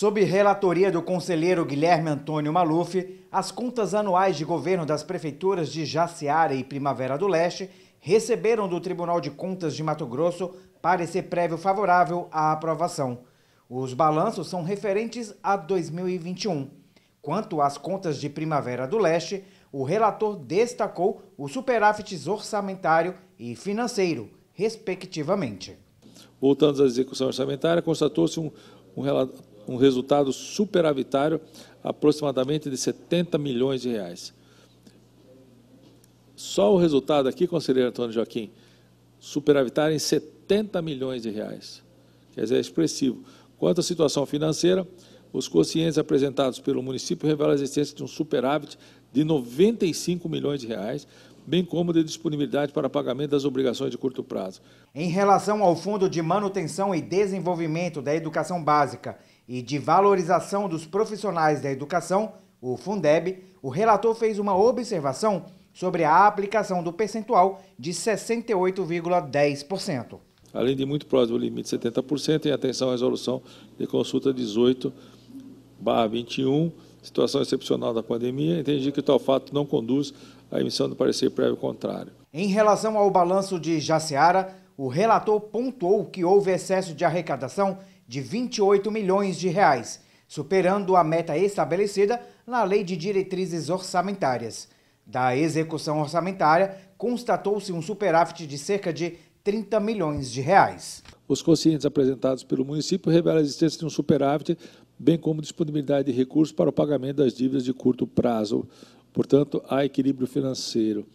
Sob relatoria do conselheiro Guilherme Antônio Maluf, as contas anuais de governo das prefeituras de Jaciara e Primavera do Leste receberam do Tribunal de Contas de Mato Grosso parecer prévio favorável à aprovação. Os balanços são referentes a 2021. Quanto às contas de Primavera do Leste, o relator destacou os superávit orçamentário e financeiro, respectivamente. Voltando à execução orçamentária, constatou-se um, um relator um resultado superavitário aproximadamente de 70 milhões de reais. Só o resultado aqui, conselheiro Antônio Joaquim, superavitário em 70 milhões de reais. Quer dizer, é expressivo. Quanto à situação financeira, os quocientes apresentados pelo município revelam a existência de um superávit de 95 milhões de reais, bem como de disponibilidade para pagamento das obrigações de curto prazo. Em relação ao Fundo de Manutenção e Desenvolvimento da Educação Básica e de Valorização dos Profissionais da Educação, o Fundeb, o relator fez uma observação sobre a aplicação do percentual de 68,10%. Além de muito próximo do limite de 70%, em atenção à resolução de consulta 18 21, situação excepcional da pandemia, entendi que tal fato não conduz à emissão do parecer prévio contrário. Em relação ao balanço de Jaceara, o relator pontuou que houve excesso de arrecadação de 28 milhões de reais, superando a meta estabelecida na Lei de Diretrizes Orçamentárias. Da execução orçamentária, constatou-se um superávit de cerca de 30 milhões de reais. Os conscientes apresentados pelo município revelam a existência de um superávit, bem como disponibilidade de recursos para o pagamento das dívidas de curto prazo. Portanto, há equilíbrio financeiro.